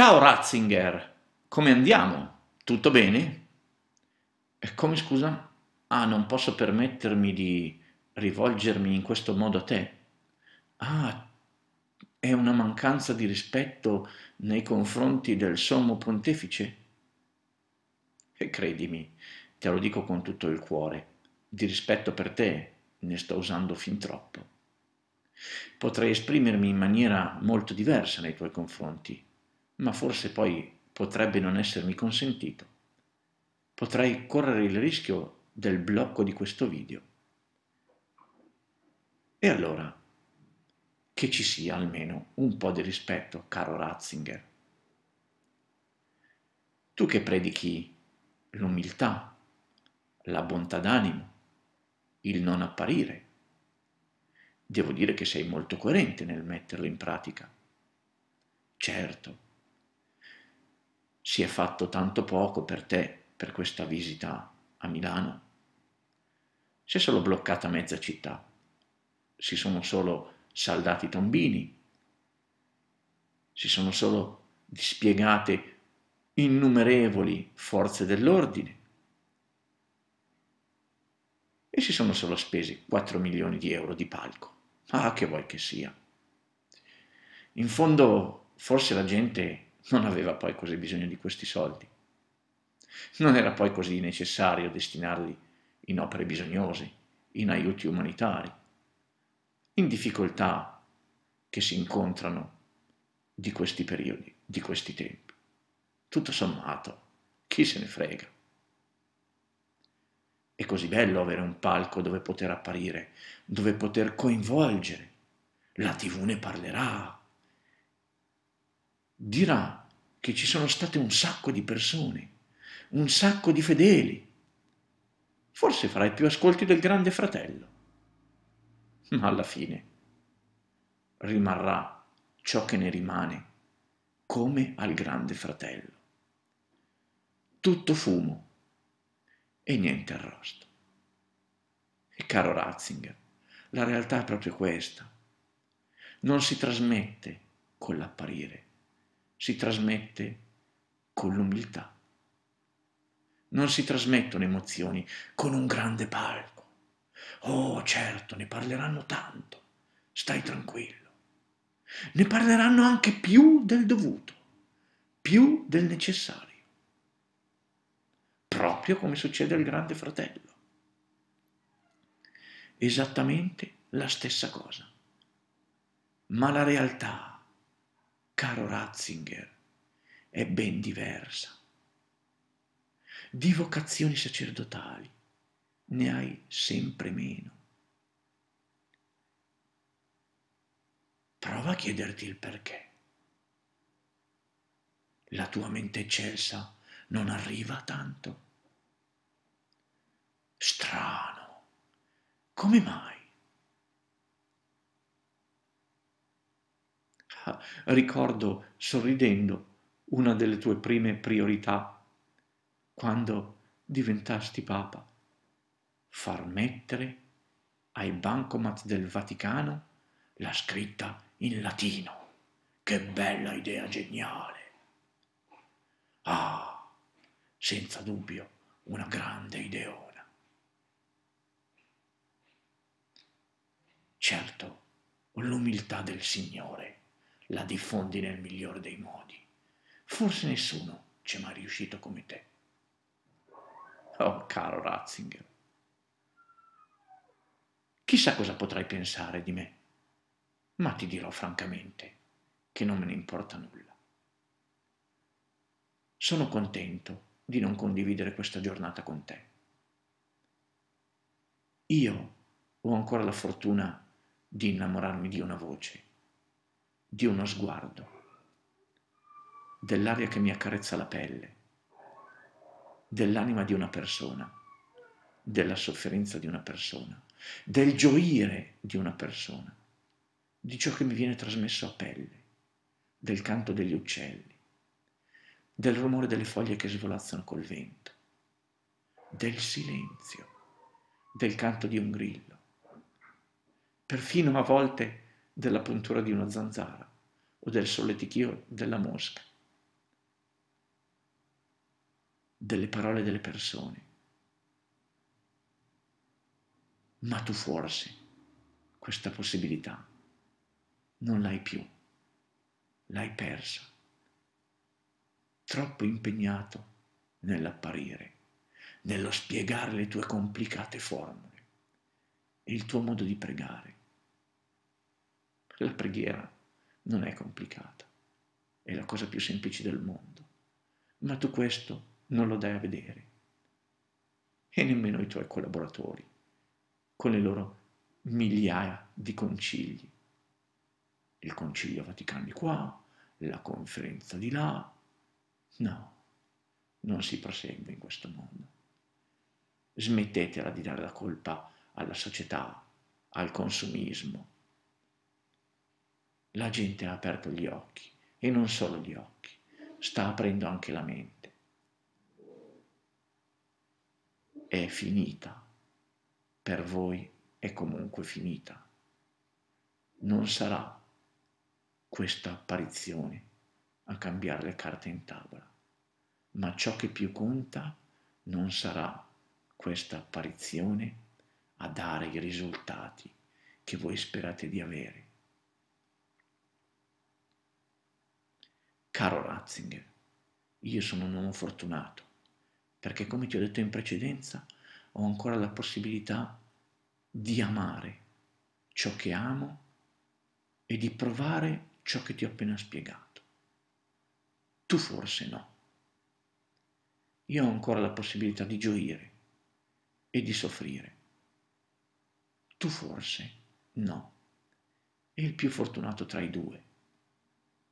Ciao Ratzinger, come andiamo? Tutto bene? E come scusa? Ah, non posso permettermi di rivolgermi in questo modo a te. Ah, è una mancanza di rispetto nei confronti del sommo pontefice? E credimi, te lo dico con tutto il cuore, di rispetto per te ne sto usando fin troppo. Potrei esprimermi in maniera molto diversa nei tuoi confronti, ma forse poi potrebbe non essermi consentito. Potrei correre il rischio del blocco di questo video. E allora, che ci sia almeno un po' di rispetto, caro Ratzinger. Tu che predichi l'umiltà, la bontà d'animo, il non apparire, devo dire che sei molto coerente nel metterlo in pratica. Certo, si è fatto tanto poco per te per questa visita a Milano. Si è solo bloccata mezza città, si sono solo saldati i tombini, si sono solo dispiegate innumerevoli forze dell'ordine e si sono solo spesi 4 milioni di euro di palco. Ah, che vuoi che sia. In fondo, forse la gente non aveva poi così bisogno di questi soldi. Non era poi così necessario destinarli in opere bisognose, in aiuti umanitari, in difficoltà che si incontrano di questi periodi, di questi tempi. Tutto sommato, chi se ne frega? È così bello avere un palco dove poter apparire, dove poter coinvolgere. La tv ne parlerà, dirà che ci sono state un sacco di persone, un sacco di fedeli. Forse farai più ascolti del grande fratello. Ma alla fine rimarrà ciò che ne rimane, come al grande fratello. Tutto fumo e niente arrosto. E caro Ratzinger, la realtà è proprio questa. Non si trasmette con l'apparire, si trasmette con l'umiltà. Non si trasmettono emozioni con un grande palco. Oh, certo, ne parleranno tanto, stai tranquillo. Ne parleranno anche più del dovuto, più del necessario. Proprio come succede al grande fratello. Esattamente la stessa cosa. Ma la realtà caro Ratzinger, è ben diversa. Di vocazioni sacerdotali ne hai sempre meno. Prova a chiederti il perché. La tua mente eccelsa non arriva tanto. Strano. Come mai? ricordo sorridendo una delle tue prime priorità quando diventasti papa. Far mettere ai bancomat del Vaticano la scritta in latino. Che bella idea geniale! Ah, senza dubbio, una grande ideona. Certo, l'umiltà del Signore la diffondi nel migliore dei modi. Forse nessuno ci è mai riuscito come te. Oh, caro Ratzinger, chissà cosa potrai pensare di me, ma ti dirò francamente che non me ne importa nulla. Sono contento di non condividere questa giornata con te. Io ho ancora la fortuna di innamorarmi di una voce di uno sguardo, dell'aria che mi accarezza la pelle, dell'anima di una persona, della sofferenza di una persona, del gioire di una persona, di ciò che mi viene trasmesso a pelle, del canto degli uccelli, del rumore delle foglie che svolazzano col vento, del silenzio, del canto di un grillo, perfino a volte della puntura di una zanzara o del solletichio della mosca, delle parole delle persone. Ma tu forse questa possibilità non l'hai più, l'hai persa, troppo impegnato nell'apparire, nello spiegare le tue complicate formule e il tuo modo di pregare la preghiera non è complicata, è la cosa più semplice del mondo, ma tu questo non lo dai a vedere e nemmeno i tuoi collaboratori con le loro migliaia di concili. Il concilio Vaticano di qua, la conferenza di là. No, non si prosegue in questo mondo. Smettetela di dare la colpa alla società, al consumismo, la gente ha aperto gli occhi e non solo gli occhi, sta aprendo anche la mente. È finita, per voi è comunque finita. Non sarà questa apparizione a cambiare le carte in tavola, ma ciò che più conta non sarà questa apparizione a dare i risultati che voi sperate di avere Caro Ratzinger, io sono un uomo fortunato, perché come ti ho detto in precedenza, ho ancora la possibilità di amare ciò che amo e di provare ciò che ti ho appena spiegato. Tu forse no. Io ho ancora la possibilità di gioire e di soffrire. Tu forse no. E il più fortunato tra i due.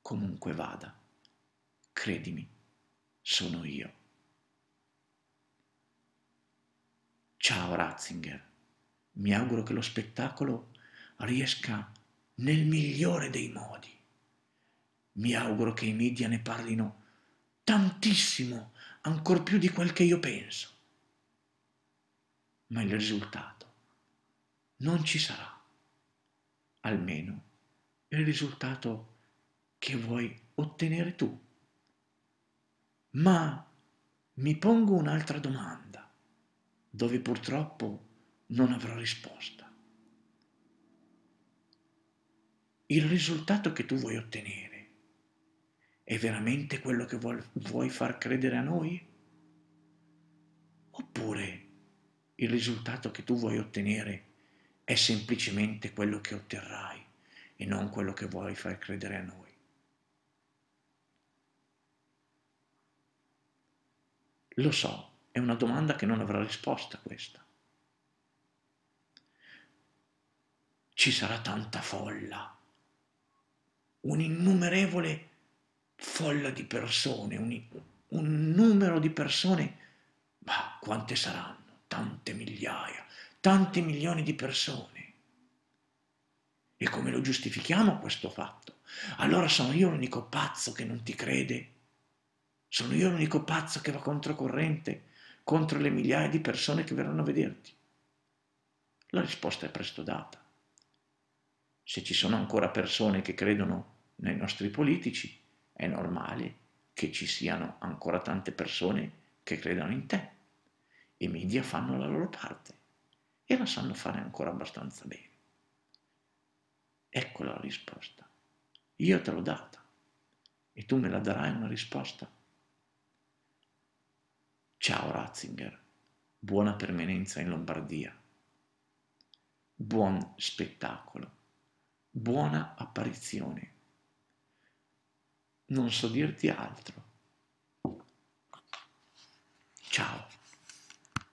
Comunque vada. Credimi, sono io. Ciao Ratzinger, mi auguro che lo spettacolo riesca nel migliore dei modi. Mi auguro che i media ne parlino tantissimo, ancor più di quel che io penso. Ma il risultato non ci sarà. Almeno il risultato che vuoi ottenere tu. Ma mi pongo un'altra domanda, dove purtroppo non avrò risposta. Il risultato che tu vuoi ottenere è veramente quello che vuoi far credere a noi? Oppure il risultato che tu vuoi ottenere è semplicemente quello che otterrai e non quello che vuoi far credere a noi? Lo so, è una domanda che non avrà risposta questa. Ci sarà tanta folla, un'innumerevole folla di persone, un, un numero di persone, ma quante saranno? Tante migliaia, tanti milioni di persone. E come lo giustifichiamo questo fatto? Allora sono io l'unico pazzo che non ti crede sono io l'unico pazzo che va controcorrente, contro le migliaia di persone che verranno a vederti. La risposta è presto data. Se ci sono ancora persone che credono nei nostri politici, è normale che ci siano ancora tante persone che credono in te. I media fanno la loro parte e la sanno fare ancora abbastanza bene. Ecco la risposta. Io te l'ho data e tu me la darai una risposta Ciao Ratzinger, buona permanenza in Lombardia. Buon spettacolo, buona apparizione. Non so dirti altro. Ciao.